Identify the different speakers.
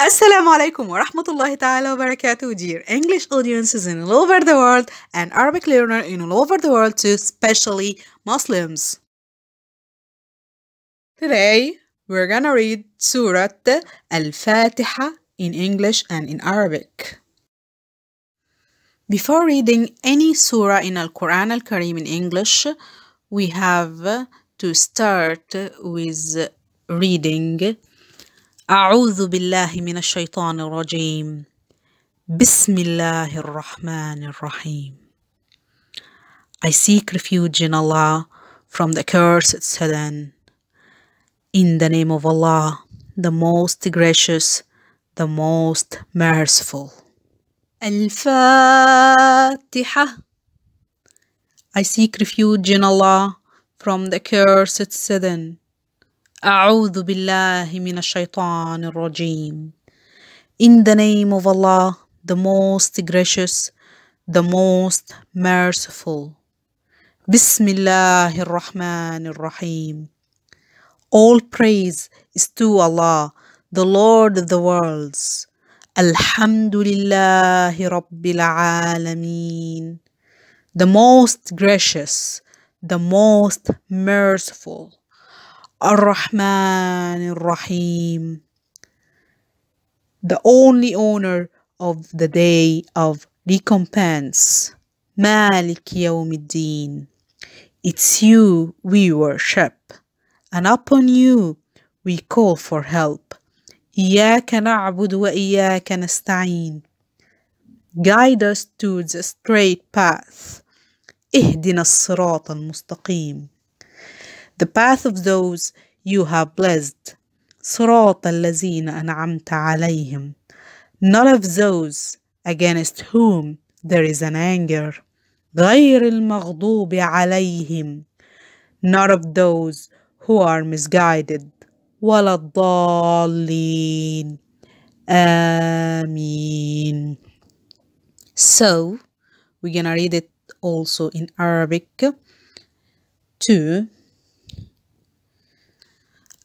Speaker 1: Assalamu alaikum wa rahmatullahi ta'ala wa barakatuh, dear English audiences in all over the world and Arabic learner in all over the world too, especially Muslims. Today, we're gonna read Surat Al-Fatiha in English and in Arabic. Before reading any surah in Al-Quran Al-Karim in English, we have to start with reading أعوذ بالله من الشيطان الرجيم بسم الله الرحمن الرحيم I seek refuge in Allah from the cursed Satan In the name of Allah the most gracious the most merciful الفاتحة I seek refuge in Allah from the cursed Satan أعوذ بالله من الشيطان الرجيم. In the name of Allah, the most gracious, the most merciful. Bismillah ar-Rahman ar-Rahim. All praise is to Allah, the Lord of the worlds. Alhamdulillah Rabbil Alameen. The most gracious, the most merciful. Ar-Rahman Ar-Rahim, the only owner of the day of recompense. Malik Yawmiddin, it's you we worship, and upon you we call for help. إياك wa وإياك نستعين. Guide us to the straight path. اهدنا الصراط المستقيم the path of those you have blessed. صراط الذين أنعمت عليهم None of those against whom there is an anger. غير المغضوب عليهم not of those who are misguided. ولا الضالين آمين So, we're gonna read it also in Arabic too.